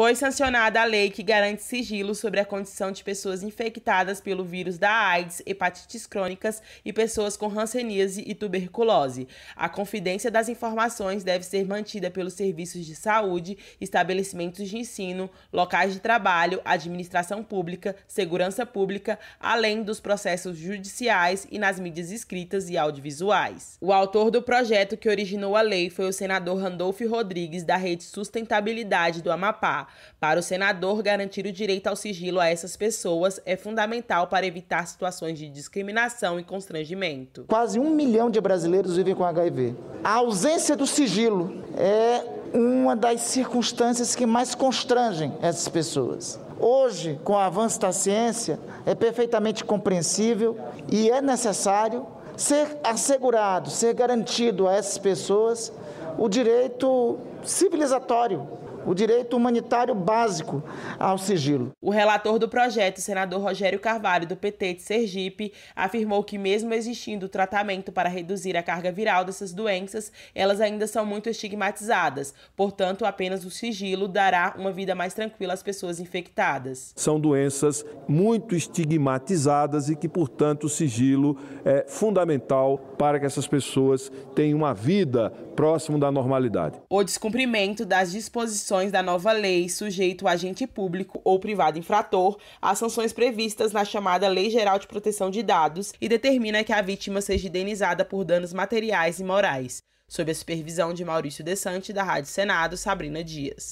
foi sancionada a lei que garante sigilo sobre a condição de pessoas infectadas pelo vírus da AIDS, hepatites crônicas e pessoas com hanseníase e tuberculose. A confidência das informações deve ser mantida pelos serviços de saúde, estabelecimentos de ensino, locais de trabalho, administração pública, segurança pública, além dos processos judiciais e nas mídias escritas e audiovisuais. O autor do projeto que originou a lei foi o senador Randolfo Rodrigues, da Rede Sustentabilidade do Amapá. Para o senador, garantir o direito ao sigilo a essas pessoas é fundamental para evitar situações de discriminação e constrangimento. Quase um milhão de brasileiros vivem com HIV. A ausência do sigilo é uma das circunstâncias que mais constrangem essas pessoas. Hoje, com o avanço da ciência, é perfeitamente compreensível e é necessário ser assegurado, ser garantido a essas pessoas o direito civilizatório o direito humanitário básico ao sigilo. O relator do projeto, senador Rogério Carvalho, do PT de Sergipe, afirmou que, mesmo existindo tratamento para reduzir a carga viral dessas doenças, elas ainda são muito estigmatizadas. Portanto, apenas o sigilo dará uma vida mais tranquila às pessoas infectadas. São doenças muito estigmatizadas e que, portanto, o sigilo é fundamental para que essas pessoas tenham uma vida próximo da normalidade. O descumprimento das disposições da nova lei sujeito o agente público ou privado infrator às sanções previstas na chamada Lei Geral de Proteção de Dados e determina que a vítima seja indenizada por danos materiais e morais, sob a supervisão de Maurício Desante da Rádio Senado, Sabrina Dias.